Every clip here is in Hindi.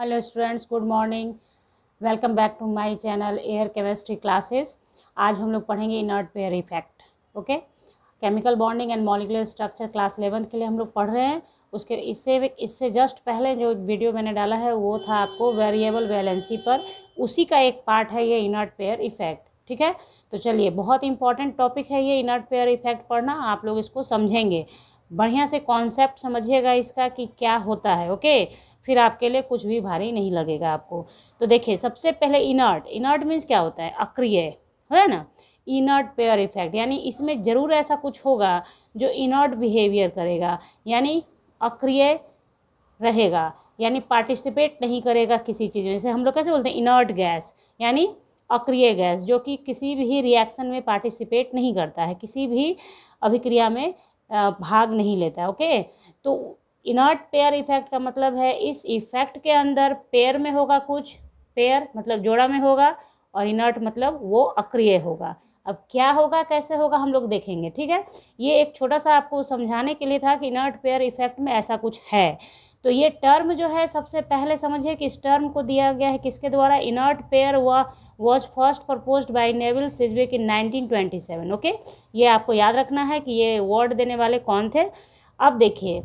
Hello students good morning welcome back to my channel air chemistry classes आज हम लोग पढ़ेंगे inert pair effect okay chemical bonding and molecular structure class eleventh के लिए हम लोग पढ़ रहे हैं उसके इससे इससे जस्ट पहले जो वीडियो मैंने डाला है वो था आपको वेरिएबल वैलेंसी पर उसी का एक पार्ट है ये इनर्ट पेयर इफेक्ट ठीक है तो चलिए बहुत इंपॉर्टेंट टॉपिक है ये इनर्ट पेयर इफेक्ट पढ़ना आप लोग इसको समझेंगे बढ़िया से कॉन्सेप्ट समझिएगा इसका कि क्या होता है ओके okay? फिर आपके लिए कुछ भी भारी नहीं लगेगा आपको तो देखिए सबसे पहले इनर्ट इनर्ट मीन्स क्या होता है अक्रिय है ना इनर्ट पेयर इफेक्ट यानी इसमें ज़रूर ऐसा कुछ होगा जो इनर्ट बिहेवियर करेगा यानी अक्रिय रहेगा यानी पार्टिसिपेट नहीं करेगा किसी चीज़ में से हम लोग कैसे बोलते हैं इनर्ट गैस यानी अक्रिय गैस जो कि किसी भी रिएक्शन में पार्टिसिपेट नहीं करता है किसी भी अभिक्रिया में भाग नहीं लेता ओके तो इनर्ट पेयर इफेक्ट का मतलब है इस इफेक्ट के अंदर पेयर में होगा कुछ पेयर मतलब जोड़ा में होगा और इनर्ट मतलब वो अक्रिय होगा अब क्या होगा कैसे होगा हम लोग देखेंगे ठीक है ये एक छोटा सा आपको समझाने के लिए था कि इनर्ट पेयर इफेक्ट में ऐसा कुछ है तो ये टर्म जो है सबसे पहले समझिए कि इस टर्म को दिया गया है किसके द्वारा इनर्ट पेयर व was first propose by Nevil Sidgwick in 1927 okay ये आपको याद रखना है कि ये वर्ड देने वाले कौन थे अब देखिए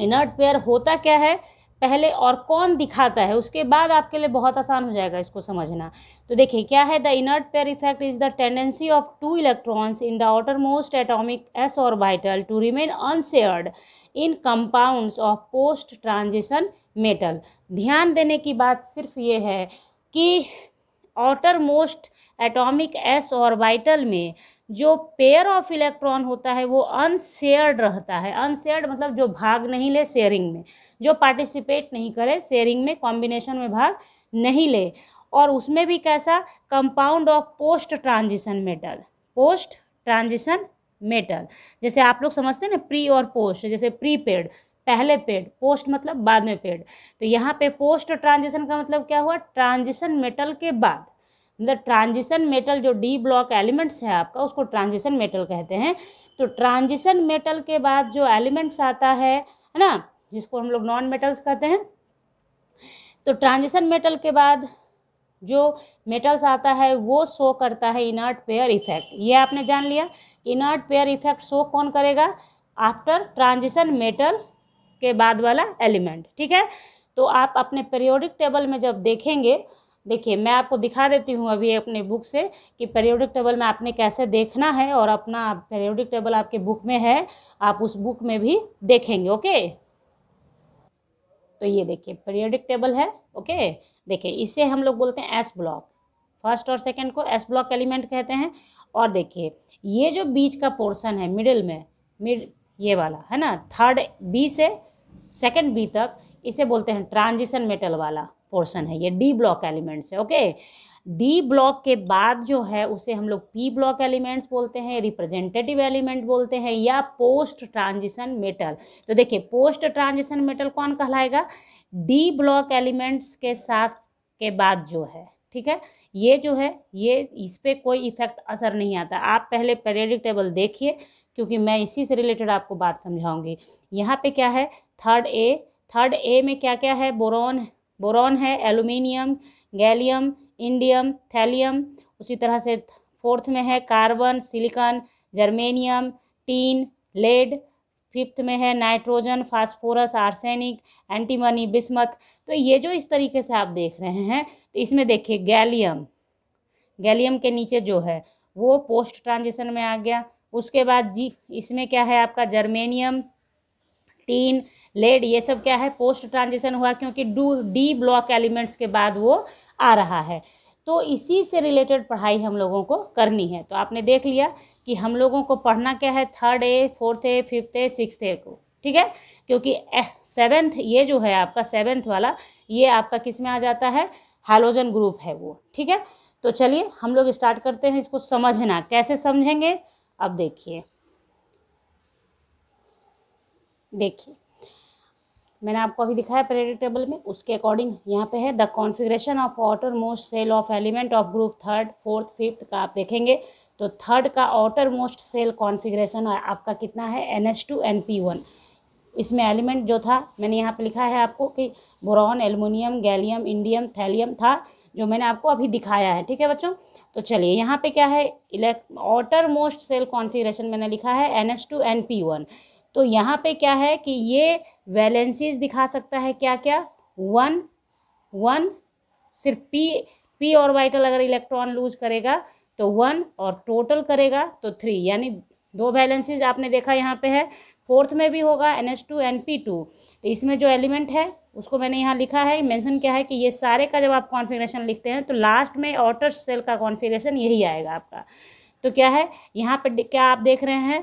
इनर्ट पेयर होता क्या है पहले और कौन दिखाता है उसके बाद आपके लिए बहुत आसान हो जाएगा इसको समझना तो देखिए क्या है the inert pair effect is the tendency of two electrons in the outermost atomic s orbital to remain unshared in compounds of post transition metal ध्यान देने की बात सिर्फ ये है कि आउटर मोस्ट एटॉमिक एस और बाइटल में जो पेयर ऑफ इलेक्ट्रॉन होता है वो अनशेयर्ड रहता है अनशेयर्ड मतलब जो भाग नहीं ले शेयरिंग में जो पार्टिसिपेट नहीं करे शेयरिंग में कॉम्बिनेशन में भाग नहीं ले और उसमें भी कैसा compound of post transition metal post transition metal जैसे आप लोग समझते हैं ना प्री और पोस्ट जैसे प्री पेड पहले पेड पोस्ट मतलब बाद में पेड तो यहाँ पे पोस्ट ट्रांजिशन का मतलब क्या हुआ ट्रांजिशन मेटल के बाद मतलब ट्रांजिशन मेटल जो डी ब्लॉक एलिमेंट्स है आपका उसको ट्रांजिशन मेटल कहते हैं तो ट्रांजिशन मेटल के बाद जो एलिमेंट्स आता है है ना जिसको हम लोग नॉन मेटल्स कहते हैं तो ट्रांजिशन मेटल के बाद जो मेटल्स आता है वो शो करता है इनर्ट पेयर इफेक्ट ये आपने जान लिया इनर्ट पेयर इफेक्ट शो कौन करेगा आफ्टर ट्रांजिशन मेटल के बाद वाला एलिमेंट ठीक है तो आप अपने पेरियोडिक टेबल में जब देखेंगे देखिए मैं आपको दिखा देती हूँ अभी अपने बुक से कि पेरियोडिक टेबल में आपने कैसे देखना है और अपना पेरियोडिक टेबल आपके बुक में है आप उस बुक में भी देखेंगे ओके तो ये देखिए पेरियोडिक टेबल है ओके देखिए इसे हम लोग बोलते हैं एस ब्लॉक फर्स्ट और सेकेंड को एस ब्लॉक एलिमेंट कहते हैं और देखिए ये जो बीच का पोर्सन है मिडिल में मिड ये वाला है ना थर्ड बी से सेकेंड बी तक इसे बोलते हैं ट्रांजिशन मेटल वाला पोर्शन है ये डी ब्लॉक एलिमेंट्स है ओके डी ब्लॉक के बाद जो है उसे हम लोग पी ब्लॉक एलिमेंट्स बोलते हैं रिप्रेजेंटेटिव एलिमेंट बोलते हैं या पोस्ट ट्रांजिशन मेटल तो देखिए पोस्ट ट्रांजिशन मेटल कौन कहलाएगा डी ब्लॉक एलिमेंट्स के साथ के बाद जो है ठीक है ये जो है ये इस पर कोई इफेक्ट असर नहीं आता आप पहले पेरेडिक टेबल देखिए क्योंकि मैं इसी से रिलेटेड आपको बात समझाऊंगी यहाँ पे क्या है थर्ड ए थर्ड ए में क्या क्या है बोरॉन बोरॉन है एलुमिनियम गैलियम इंडियम थैलियम उसी तरह से फोर्थ में है carbon silicon germanium tin lead fifth में है nitrogen phosphorus arsenic antimony bismuth तो ये जो इस तरीके से आप देख रहे हैं तो इसमें देखिए गैलियम गैलियम के नीचे जो है वो पोस्ट ट्रांजिशन में आ गया उसके बाद जी इसमें क्या है आपका जर्मेनियम टीन लेड ये सब क्या है पोस्ट ट्रांजिशन हुआ क्योंकि डू डी ब्लॉक एलिमेंट्स के बाद वो आ रहा है तो इसी से रिलेटेड पढ़ाई हम लोगों को करनी है तो आपने देख लिया कि हम लोगों को पढ़ना क्या है third A fourth A fifth A six A को ठीक है क्योंकि सेवेंथ ये जो है आपका सेवेंथ वाला ये आपका किस में आ जाता है हाइलोजन ग्रुप है वो ठीक है तो चलिए हम लोग स्टार्ट करते हैं इसको समझना कैसे समझेंगे अब देखिए देखिए मैंने आपको अभी दिखाया पेरेडिक टेबल में उसके अकॉर्डिंग यहाँ पे है the configuration of outermost shell of element of group third fourth fifth का आप देखेंगे तो थर्ड का आउटर मोस्ट सेल कॉन्फिग्रेशन आपका कितना है n s two n p one इसमें एलिमेंट जो था मैंने यहाँ पे लिखा है आपको कि boron aluminium gallium indium thallium था जो मैंने आपको अभी दिखाया है ठीक है बच्चों तो चलिए यहाँ पे क्या है elect outermost shell configuration मैंने लिखा है n s two n p one तो यहाँ पे क्या है कि ये वैलेंसीज दिखा सकता है क्या क्या वन वन सिर्फ पी पी और वाइटल अगर इलेक्ट्रॉन लूज करेगा तो वन और टोटल करेगा तो थ्री यानी दो वैलेंसीज आपने देखा यहाँ पे है फोर्थ में भी होगा n s two n p two तो इसमें जो एलिमेंट है उसको मैंने यहाँ लिखा है मेंशन क्या है कि ये सारे का जब आप कॉन्फ़िगरेशन लिखते हैं तो लास्ट में ऑटर सेल का कॉन्फ़िगरेशन यही आएगा आपका तो क्या है यहाँ पर क्या आप देख रहे हैं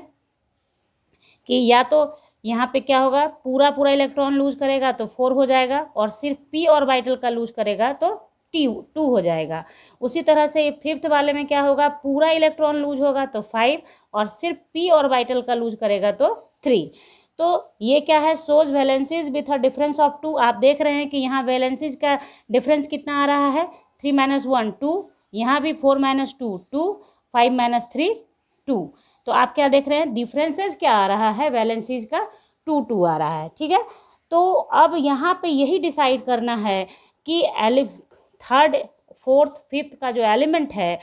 कि या तो यहाँ पे क्या होगा पूरा पूरा इलेक्ट्रॉन लूज करेगा तो फोर हो जाएगा और सिर्फ पी और बाइटल का लूज करेगा तो टी टू हो जाएगा उसी तरह से फिफ्थ वाले में क्या होगा पूरा इलेक्ट्रॉन लूज होगा तो फाइव और सिर्फ पी और बाइटल का लूज करेगा तो थ्री तो ये क्या है those valencies with a difference of two आप देख रहे हैं कि यहाँ वैलेंसीज का डिफरेंस कितना आ रहा है थ्री माइनस वन टू यहाँ भी four minus two two five minus three two तो आप क्या देख रहे हैं डिफ्रेंसेज क्या आ रहा है वैलेंसीज का टू टू आ रहा है ठीक है तो अब यहाँ पे यही डिसाइड करना है कि एलि थर्ड फोर्थ फिफ्थ का जो एलिमेंट है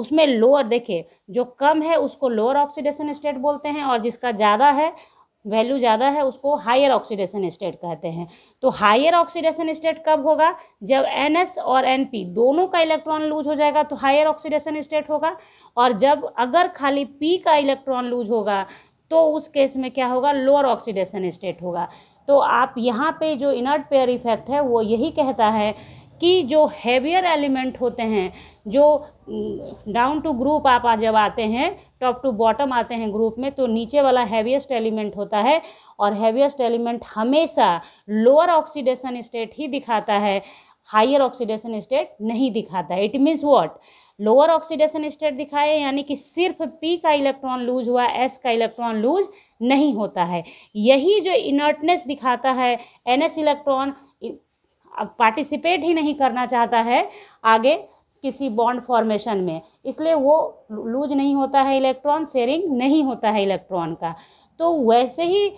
उसमें लोअर देखिए जो कम है उसको लोअर ऑक्सीडेशन स्टेट बोलते हैं और जिसका ज़्यादा है वैल्यू ज़्यादा है उसको हायर ऑक्सीडेशन स्टेट कहते हैं तो हायर ऑक्सीडेशन स्टेट कब होगा जब एन एस और एन पी दोनों का इलेक्ट्रॉन लूज हो जाएगा तो हायर ऑक्सीडेशन स्टेट होगा और जब अगर खाली पी का इलेक्ट्रॉन लूज होगा तो उस केस में क्या होगा लोअर ऑक्सीडेशन स्टेट होगा तो आप यहाँ पे जो इनर्ट पेयर इफेक्ट है वो यही कहता है कि जो हैवियर एलिमेंट होते हैं जो डाउन टू ग्रुप आप जब आते हैं टॉप टू बॉटम आते हैं ग्रुप में तो नीचे वाला हैवीएस्ट एलिमेंट होता है और हैवीएस्ट एलिमेंट हमेशा लोअर ऑक्सीडेशन स्टेट ही दिखाता है हायर ऑक्सीडेशन स्टेट नहीं दिखाता है it means what lower oxidation state दिखाए यानी कि सिर्फ पी का इलेक्ट्रॉन लूज हुआ एस का इलेक्ट्रॉन लूज नहीं होता है यही जो इनर्टनेस दिखाता है एन एस इलेक्ट्रॉन पार्टिसिपेट ही नहीं करना चाहता है आगे किसी बॉन्ड फॉर्मेशन में इसलिए वो लूज नहीं होता है इलेक्ट्रॉन शेयरिंग नहीं होता है इलेक्ट्रॉन का तो वैसे ही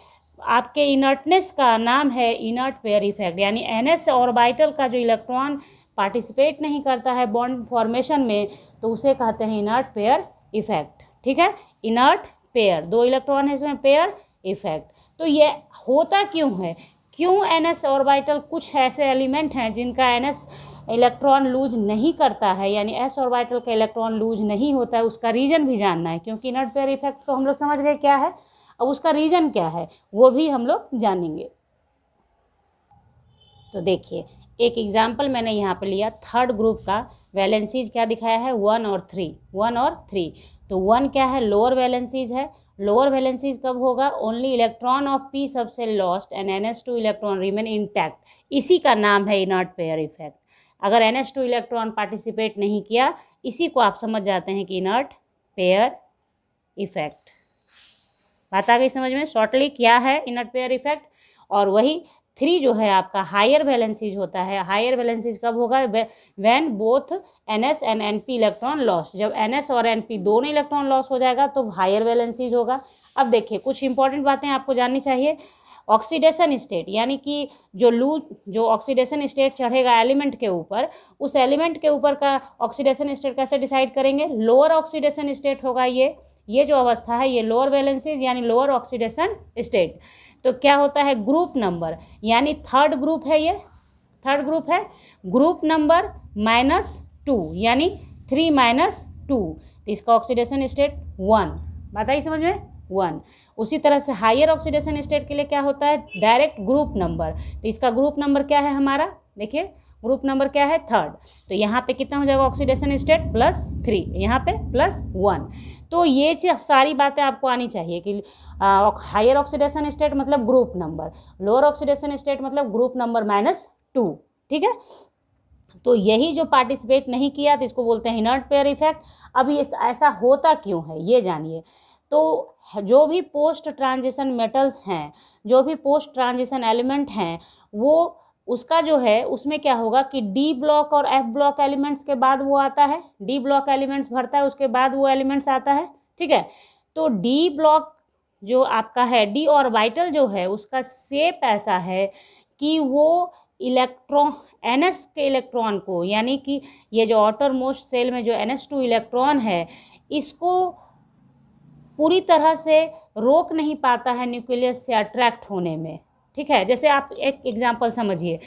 आपके इनर्टनेस का नाम है इनर्ट पेयर इफेक्ट यानी एन एस ऑर्बाइटल का जो इलेक्ट्रॉन पार्टिसिपेट नहीं करता है बॉन्ड फॉर्मेशन में तो उसे कहते हैं इनर्ट पेयर इफेक्ट ठीक है इनर्ट पेयर दो इलेक्ट्रॉन है इसमें पेयर इफेक्ट तो ये होता क्यों है क्यों एन एस ऑर्बिटल कुछ ऐसे एलिमेंट हैं जिनका एन एस इलेक्ट्रॉन लूज नहीं करता है यानी एस ऑर्बिटल का इलेक्ट्रॉन लूज नहीं होता है उसका रीज़न भी जानना है क्योंकि नट पेयर इफेक्ट को हम लोग समझ गए क्या है अब उसका रीज़न क्या है वो भी हम लोग जानेंगे तो देखिए एक एग्जाम्पल मैंने यहाँ पर लिया थर्ड ग्रुप का वैलेंसीज क्या दिखाया है वन और थ्री वन और थ्री तो वन क्या है लोअर वैलेंसीज है लोअर वैलेंसीज कब होगा ओनली इलेक्ट्रॉन ऑफ पी सबसे lost and n s two electron remain intact इसी का नाम है इनर्ट पेयर इफेक्ट अगर n s two electron participate नहीं किया इसी को आप समझ जाते हैं कि इनर्ट पेयर इफेक्ट बात आ गई समझ में शॉर्टली क्या है इनर्ट पेयर इफेक्ट और वही थ्री जो है आपका हायर बैलेंसीज होता है हायर बैलेंसीज कब होगा when both n s and n p electron loss जब एन एस और एन पी दोनों इलेक्ट्रॉन लॉस हो जाएगा तो हायर बैलेंसीज होगा अब देखिए कुछ इंपॉर्टेंट बातें आपको जाननी चाहिए ऑक्सीडेशन स्टेट यानी कि जो लू जो ऑक्सीडेशन स्टेट चढ़ेगा एलिमेंट के ऊपर उस एलिमेंट के ऊपर का ऑक्सीडेशन स्टेट कैसे डिसाइड करेंगे लोअर ऑक्सीडेशन स्टेट होगा ये ये जो अवस्था है ये लोअर बैलेंसेज यानी लोअर ऑक्सीडेशन स्टेट तो क्या होता है ग्रुप नंबर यानी थर्ड ग्रुप है ये थर्ड ग्रुप है ग्रुप नंबर माइनस टू यानी थ्री माइनस टू तो इसका ऑक्सीडेशन स्टेट वन बात आई समझ में वन उसी तरह से हायर ऑक्सीडेशन स्टेट के लिए क्या होता है डायरेक्ट ग्रुप नंबर तो इसका ग्रुप नंबर क्या है हमारा देखिए ग्रुप नंबर क्या है थर्ड तो यहाँ पे कितना हो जाएगा ऑक्सीडेशन स्टेट प्लस थ्री यहाँ पे प्लस वन तो ये सारी बातें आपको आनी चाहिए कि हायर ऑक्सीडेशन स्टेट मतलब group number lower oxidation state मतलब ग्रुप नंबर माइनस टू ठीक है तो यही जो पार्टिसिपेट नहीं किया तो इसको बोलते हैं इनर्ट पेयर इफेक्ट अब ये ऐसा होता क्यों है ये जानिए तो जो भी पोस्ट ट्रांजिशन मेटल्स हैं जो भी पोस्ट ट्रांजिशन एलिमेंट हैं वो उसका जो है उसमें क्या होगा कि डी ब्लॉक और एफ ब्लॉक एलिमेंट्स के बाद वो आता है डी ब्लॉक एलिमेंट्स भरता है उसके बाद वो एलिमेंट्स आता है ठीक है तो डी ब्लॉक जो आपका है डी ऑर्बिटल जो है उसका सेप ऐसा है कि वो इलेक्ट्रॉन एन के इलेक्ट्रॉन को यानी कि ये जो ऑटर मोस्ट सेल में जो एन टू इलेक्ट्रॉन है इसको पूरी तरह से रोक नहीं पाता है न्यूक्लियस से अट्रैक्ट होने में ठीक है जैसे आप एक एग्जांपल समझिए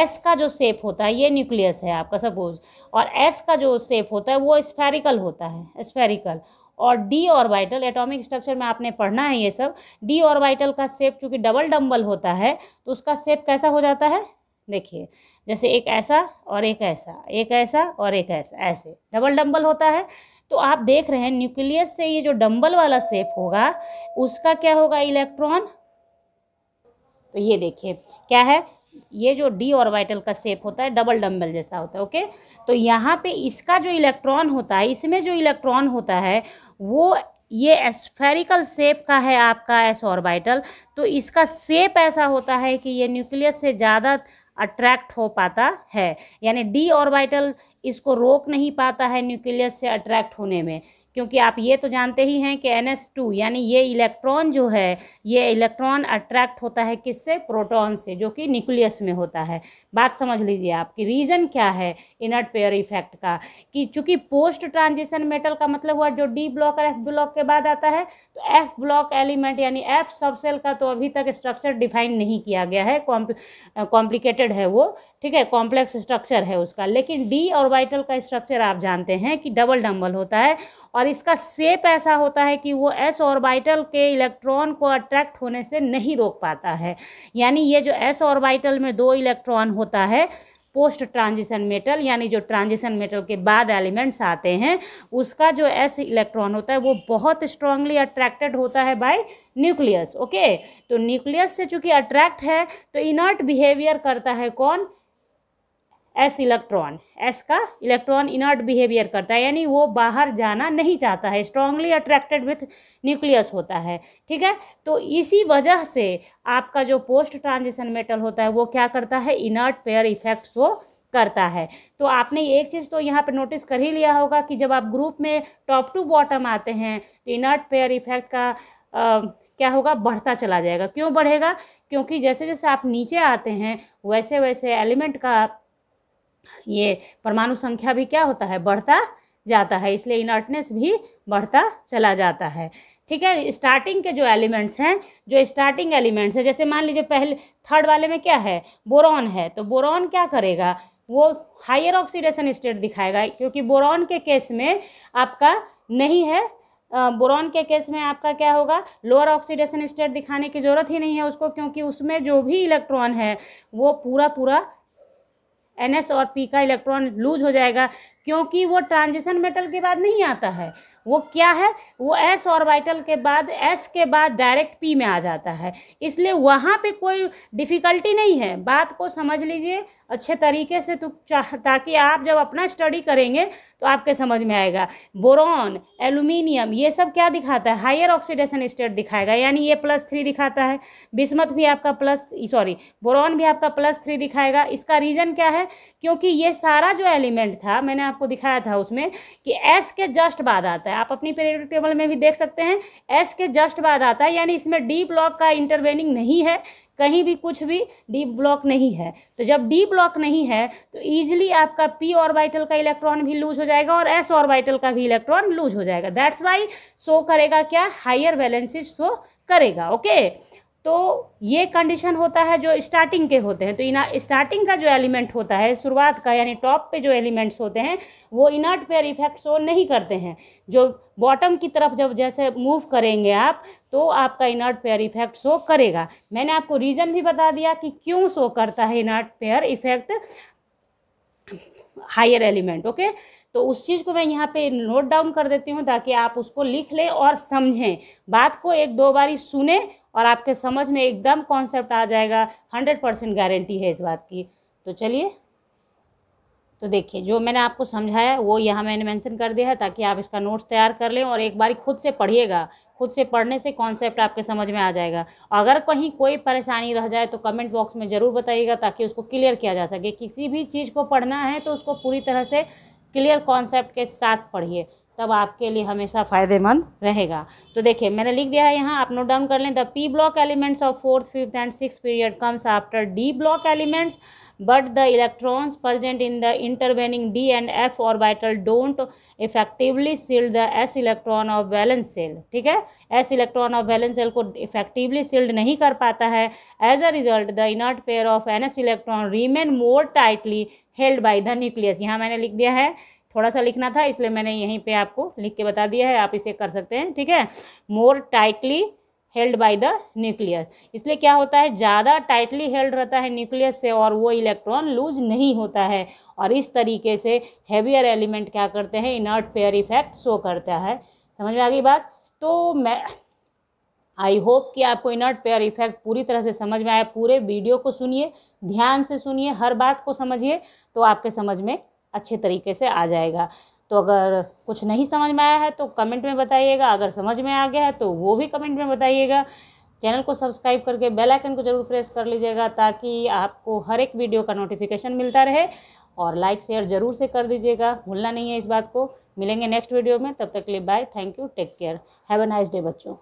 एस का जो सेप होता है ये न्यूक्लियस है आपका सपोज और एस का जो सेप होता है वो स्फेरिकल होता है स्फेरिकल और डी ऑर्बिटल एटॉमिक स्ट्रक्चर में आपने पढ़ना है ये सब डी ऑर्बिटल का सेप चूँकि डबल डम्बल होता है तो उसका सेप कैसा हो जाता है देखिए जैसे एक ऐसा और एक ऐसा एक ऐसा और एक ऐसा ऐसे डबल डम्बल होता है तो आप देख रहे हैं न्यूक्लियस से ये जो डम्बल वाला सेप होगा उसका क्या होगा इलेक्ट्रॉन तो ये देखिए क्या है ये जो डी ऑर्बिटल का सेप होता है डबल डम्बल जैसा होता है ओके तो यहाँ पे इसका जो इलेक्ट्रॉन होता है इसमें जो इलेक्ट्रॉन होता है वो ये एस्फेरिकल सेप का है आपका एस ऑर्बिटल तो इसका सेप ऐसा होता है कि ये न्यूक्लियस से ज़्यादा अट्रैक्ट हो पाता है यानी डी ऑर्बिटल इसको रोक नहीं पाता है न्यूक्लियस से अट्रैक्ट होने में क्योंकि आप ये तो जानते ही हैं कि एन एस टू यानी ये इलेक्ट्रॉन जो है ये इलेक्ट्रॉन अट्रैक्ट होता है किससे प्रोटॉन से जो कि न्यूक्लियस में होता है बात समझ लीजिए आपकी रीज़न क्या है इनर्ट पेयर इफेक्ट का कि चूँकि पोस्ट ट्रांजिशन मेटल का मतलब हुआ जो डी ब्लॉक और एफ ब्लॉक के बाद आता है तो एफ ब्लॉक एलिमेंट यानी एफ सबसेल का तो अभी तक स्ट्रक्चर डिफाइन नहीं किया गया है कॉम्प्लिकेटेड है वो ठीक है कॉम्प्लेक्स स्ट्रक्चर है उसका लेकिन डी ऑर्बिटल का स्ट्रक्चर आप जानते हैं कि डबल डम्बल होता है और इसका सेप ऐसा होता है कि वो एस ऑर्बिटल के इलेक्ट्रॉन को अट्रैक्ट होने से नहीं रोक पाता है यानी ये जो एस ऑर्बिटल में दो इलेक्ट्रॉन होता है पोस्ट ट्रांजिशन मेटल यानी जो ट्रांजिशन मेटल के बाद एलिमेंट्स आते हैं उसका जो एस इलेक्ट्रॉन होता है वो बहुत स्ट्रांगली अट्रैक्टेड होता है बाय न्यूक्लियस ओके तो न्यूक्लियस से चूंकि अट्रैक्ट है तो इनर्ट बिहेवियर करता है कौन एस इलेक्ट्रॉन एस का इलेक्ट्रॉन इनर्ट बिहेवियर करता है यानी वो बाहर जाना नहीं चाहता है स्ट्रांगली अट्रैक्टेड विथ न्यूक्लियस होता है ठीक है तो इसी वजह से आपका जो पोस्ट ट्रांजिशन मेटल होता है वो क्या करता है इनर्ट पेयर इफेक्ट शो करता है तो आपने एक चीज़ तो यहाँ पर नोटिस कर ही लिया होगा कि जब आप ग्रुप में टॉप टू बॉटम आते हैं तो इनर्ट पेयर इफेक्ट का आ, क्या होगा बढ़ता चला जाएगा क्यों बढ़ेगा क्योंकि जैसे जैसे आप नीचे आते हैं वैसे वैसे एलिमेंट का ये परमाणु संख्या भी क्या होता है बढ़ता जाता है इसलिए इनर्टनेस भी बढ़ता चला जाता है ठीक है स्टार्टिंग के जो एलिमेंट्स हैं जो स्टार्टिंग एलिमेंट्स हैं जैसे मान लीजिए पहले थर्ड वाले में क्या है बोरॉन है तो बोरॉन क्या करेगा वो हायर ऑक्सीडेशन स्टेट दिखाएगा क्योंकि बोरॉन के केस में आपका नहीं है बोरॉन के केस में आपका क्या होगा लोअर ऑक्सीडेशन स्टेट दिखाने की ज़रूरत ही नहीं है उसको क्योंकि उसमें जो भी इलेक्ट्रॉन है वो पूरा पूरा एन और पी का इलेक्ट्रॉन लूज हो जाएगा क्योंकि वो ट्रांजिशन मेटल के बाद नहीं आता है वो क्या है वो एस ऑर्बिटल के बाद एस के बाद डायरेक्ट पी में आ जाता है इसलिए वहाँ पे कोई डिफ़िकल्टी नहीं है बात को समझ लीजिए अच्छे तरीके से तो ताकि आप जब अपना स्टडी करेंगे तो आपके समझ में आएगा बोरॉन एलुमिनियम ये सब क्या दिखाता है हायर ऑक्सीडेशन स्टेट दिखाएगा यानी ये प्लस थ्री दिखाता है बिस्मत भी आपका प्लस सॉरी बोरॉन भी आपका प्लस थ्री दिखाएगा इसका रीज़न क्या है क्योंकि ये सारा जो एलिमेंट था मैंने आप आपको दिखाया था उसमें कि एस के जस्ट बाद आता है आप अपनी पीरियडिक टेबल में भी देख सकते हैं एस के जस्ट बाद आता है यानी इसमें डी ब्लॉक का इंटरवेनिंग नहीं है कहीं भी कुछ भी डी ब्लॉक नहीं है तो जब डी ब्लॉक नहीं है तो ईजिली आपका पी ऑर्बिटल का इलेक्ट्रॉन भी लूज हो जाएगा और एस ऑर्बिटल का भी इलेक्ट्रॉन लूज हो जाएगा दैट्स वाई शो करेगा क्या हायर बैलेंसेज शो करेगा ओके तो ये कंडीशन होता है जो स्टार्टिंग के होते हैं तो इना स्टार्टिंग का जो एलिमेंट होता है शुरुआत का यानी टॉप पे जो एलिमेंट्स होते हैं वो इनर्ट पेयर इफेक्ट शो नहीं करते हैं जो बॉटम की तरफ जब जैसे मूव करेंगे आप तो आपका इनर्ट पेयर इफेक्ट शो करेगा मैंने आपको रीज़न भी बता दिया कि क्यों शो करता है inert pair effect higher element okay तो उस चीज़ को मैं यहाँ पे नोट डाउन कर देती हूँ ताकि आप उसको लिख लें और समझें बात को एक दो बारी सुने और आपके समझ में एकदम कॉन्सेप्ट आ जाएगा हंड्रेड परसेंट गारंटी है इस बात की तो चलिए तो देखिए जो मैंने आपको समझाया वो यहाँ मैंने मेंशन कर दिया है ताकि आप इसका नोट्स तैयार कर लें और एक बारी खुद से पढ़िएगा खुद से पढ़ने से कॉन्सेप्ट आपके समझ में आ जाएगा अगर कहीं कोई परेशानी रह जाए तो कमेंट बॉक्स में ज़रूर बताइएगा ताकि उसको क्लियर किया जा सके किसी भी चीज़ को पढ़ना है तो उसको पूरी तरह से क्लियर कॉन्सेप्ट के साथ पढ़िए तब आपके लिए हमेशा फ़ायदेमंद रहेगा तो देखिए मैंने लिख दिया है यहाँ आप नोट डाउन कर लें the p block elements of fourth fifth and six period comes after d block elements but the electrons present in the intervening d and f orbital don't effectively shield the s electron of valence cell ठीक है s electron of valence cell को effectively shield नहीं कर पाता है as a result the inert pair of ns electron remain more tightly held by the nucleus यहाँ मैंने लिख दिया है थोड़ा सा लिखना था इसलिए मैंने यहीं पे आपको लिख के बता दिया है आप इसे कर सकते हैं ठीक है more tightly held by the nucleus इसलिए क्या होता है ज़्यादा टाइटली हेल्ड रहता है न्यूक्लियस से और वो इलेक्ट्रॉन लूज नहीं होता है और इस तरीके से हैवियर एलिमेंट क्या करते हैं इनर्ट पेयर इफेक्ट शो करता है समझ में आ गई बात तो मैं आई होप कि आपको इनर्ट पेयर इफेक्ट पूरी तरह से समझ में आया पूरे वीडियो को सुनिए ध्यान से सुनिए हर बात को समझिए तो आपके समझ में अच्छे तरीके से आ जाएगा तो अगर कुछ नहीं समझ में आया है तो कमेंट में बताइएगा अगर समझ में आ गया है तो वो भी कमेंट में बताइएगा चैनल को सब्सक्राइब करके बेल आइकन को ज़रूर प्रेस कर लीजिएगा ताकि आपको हर एक वीडियो का नोटिफिकेशन मिलता रहे और लाइक शेयर ज़रूर से कर दीजिएगा भूलना नहीं है इस बात को मिलेंगे नेक्स्ट वीडियो में तब तक के लिए bye thank you take care have a nice day बच्चों